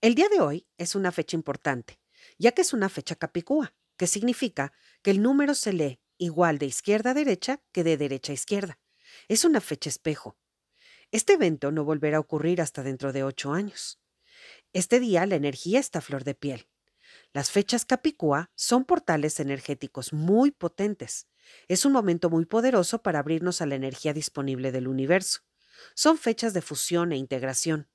El día de hoy es una fecha importante, ya que es una fecha capicúa, que significa que el número se lee igual de izquierda a derecha que de derecha a izquierda. Es una fecha espejo. Este evento no volverá a ocurrir hasta dentro de ocho años. Este día la energía está a flor de piel. Las fechas capicúa son portales energéticos muy potentes. Es un momento muy poderoso para abrirnos a la energía disponible del universo. Son fechas de fusión e integración.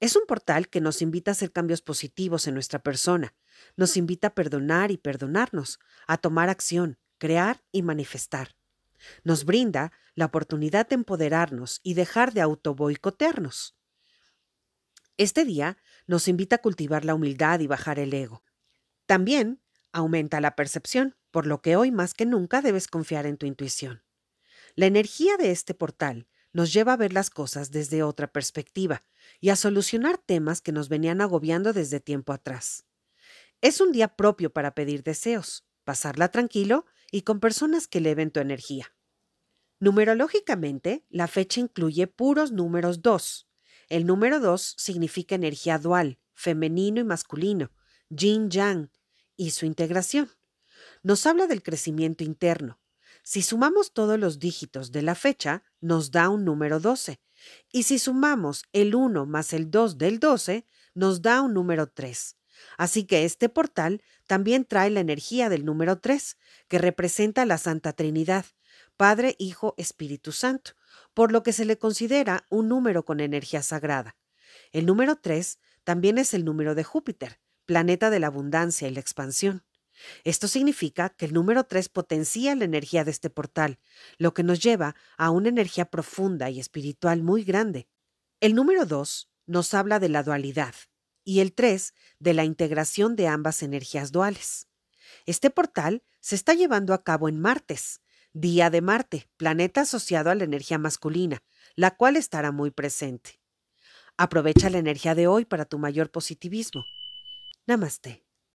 Es un portal que nos invita a hacer cambios positivos en nuestra persona, nos invita a perdonar y perdonarnos, a tomar acción, crear y manifestar. Nos brinda la oportunidad de empoderarnos y dejar de autoboicotearnos. Este día nos invita a cultivar la humildad y bajar el ego. También aumenta la percepción, por lo que hoy más que nunca debes confiar en tu intuición. La energía de este portal nos lleva a ver las cosas desde otra perspectiva y a solucionar temas que nos venían agobiando desde tiempo atrás. Es un día propio para pedir deseos, pasarla tranquilo y con personas que eleven tu energía. Numerológicamente, la fecha incluye puros números 2. El número 2 significa energía dual, femenino y masculino, yin-yang, y su integración. Nos habla del crecimiento interno. Si sumamos todos los dígitos de la fecha, nos da un número 12. Y si sumamos el 1 más el 2 del 12, nos da un número 3. Así que este portal también trae la energía del número 3, que representa la Santa Trinidad, Padre, Hijo, Espíritu Santo, por lo que se le considera un número con energía sagrada. El número 3 también es el número de Júpiter, planeta de la abundancia y la expansión. Esto significa que el número 3 potencia la energía de este portal, lo que nos lleva a una energía profunda y espiritual muy grande. El número 2 nos habla de la dualidad y el 3 de la integración de ambas energías duales. Este portal se está llevando a cabo en Martes, día de Marte, planeta asociado a la energía masculina, la cual estará muy presente. Aprovecha la energía de hoy para tu mayor positivismo. Namaste.